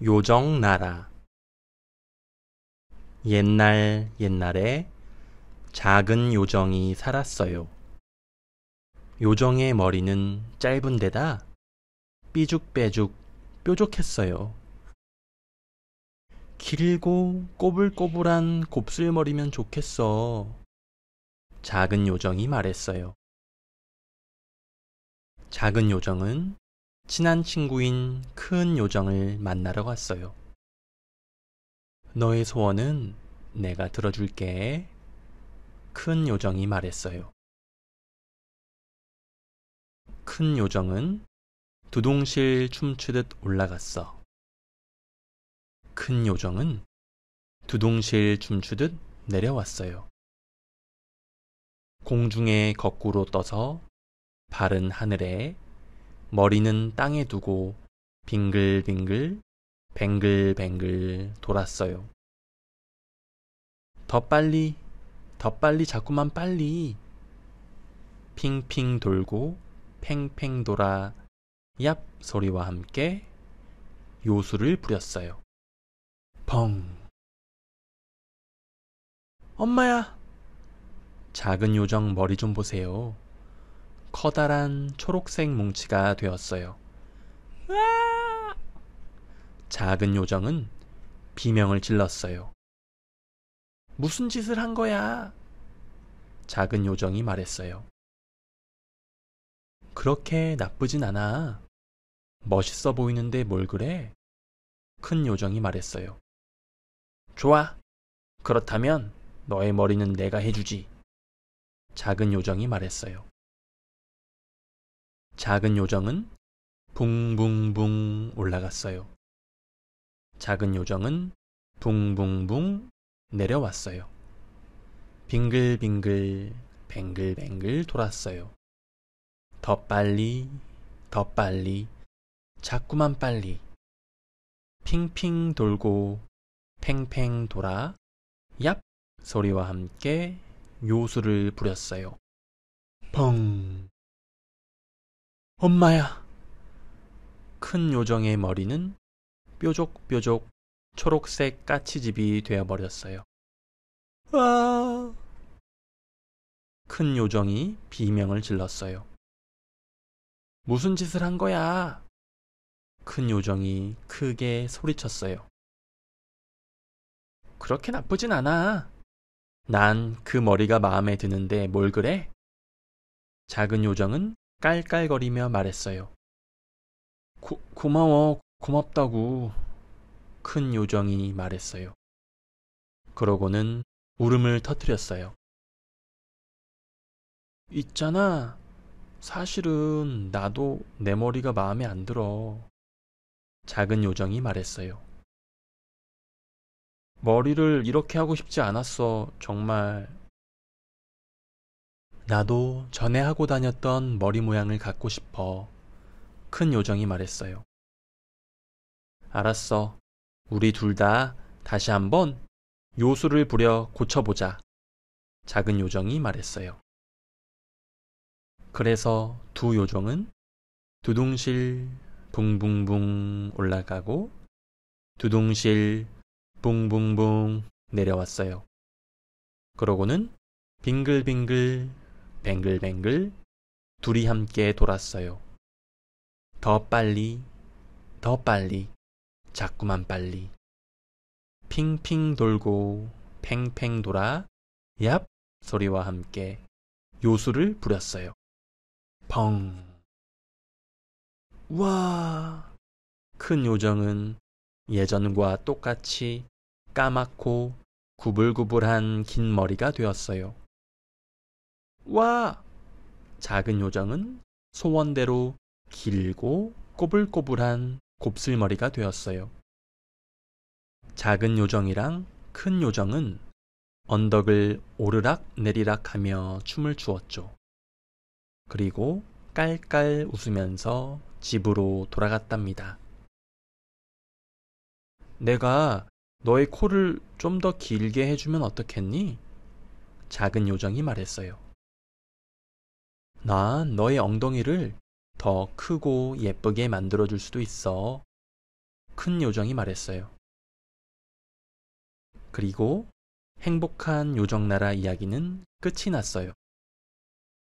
요정나라 옛날 옛날에 작은 요정이 살았어요. 요정의 머리는 짧은 데다 삐죽빼죽 뾰족했어요. 길고 꼬불꼬불한 곱슬머리면 좋겠어. 작은 요정이 말했어요. 작은 요정은 친한 친구인 큰 요정을 만나러 갔어요. 너의 소원은 내가 들어줄게. 큰 요정이 말했어요. 큰 요정은 두동실 춤추듯 올라갔어. 큰 요정은 두동실 춤추듯 내려왔어요. 공중에 거꾸로 떠서 바른 하늘에 머리는 땅에 두고 빙글빙글 뱅글뱅글 돌았어요. 더 빨리, 더 빨리 자꾸만 빨리. 핑핑 돌고 팽팽 돌아 얍 소리와 함께 요술을 부렸어요. 펑. 엄마야. 작은 요정 머리 좀 보세요. 커다란 초록색 뭉치가 되었어요. 작은 요정은 비명을 질렀어요. 무슨 짓을 한 거야? 작은 요정이 말했어요. 그렇게 나쁘진 않아. 멋있어 보이는데 뭘 그래? 큰 요정이 말했어요. 좋아. 그렇다면 너의 머리는 내가 해주지. 작은 요정이 말했어요. 작은 요정은 붕붕붕 올라갔어요. 작은 요정은 붕붕붕 내려왔어요. 빙글빙글 뱅글뱅글 돌았어요. 더 빨리 더 빨리 자꾸만 빨리 핑핑 돌고 팽팽 돌아 얍 소리와 함께 요술을 부렸어요. 펑 엄마야. 큰 요정의 머리는 뾰족뾰족 초록색 까치집이 되어버렸어요. 아. 큰 요정이 비명을 질렀어요. 무슨 짓을 한 거야? 큰 요정이 크게 소리쳤어요. 그렇게 나쁘진 않아. 난 그 머리가 마음에 드는데 뭘 그래? 작은 요정은 깔깔거리며 말했어요. 고, 고마워, 고맙다고 큰 요정이 말했어요. 그러고는 울음을 터뜨렸어요. 있잖아. 사실은 나도 내 머리가 마음에 안 들어. 작은 요정이 말했어요. 머리를 이렇게 하고 싶지 않았어, 정말. 나도 전에 하고 다녔던 머리 모양을 갖고 싶어. 큰 요정이 말했어요. 알았어. 우리 둘 다 다시 한번 요술을 부려 고쳐보자. 작은 요정이 말했어요. 그래서 두 요정은 두둥실 붕붕붕 올라가고 두둥실 붕붕붕 내려왔어요. 그러고는 빙글빙글 뱅글뱅글 둘이 함께 돌았어요. 더 빨리, 더 빨리, 자꾸만 빨리. 핑핑 돌고 팽팽 돌아 얍 소리와 함께 요술을 부렸어요. 펑. 우와. 큰 요정은 예전과 똑같이 까맣고 구불구불한 긴 머리가 되었어요. 와! 작은 요정은 소원대로 길고 꼬불꼬불한 곱슬머리가 되었어요. 작은 요정이랑 큰 요정은 언덕을 오르락 내리락 하며 춤을 추었죠. 그리고 깔깔 웃으면서 집으로 돌아갔답니다. 내가 너의 코를 좀 더 길게 해주면 어떻겠니? 작은 요정이 말했어요. 난 너의 엉덩이를 더 크고 예쁘게 만들어줄 수도 있어. 큰 요정이 말했어요. 그리고 행복한 요정나라 이야기는 끝이 났어요.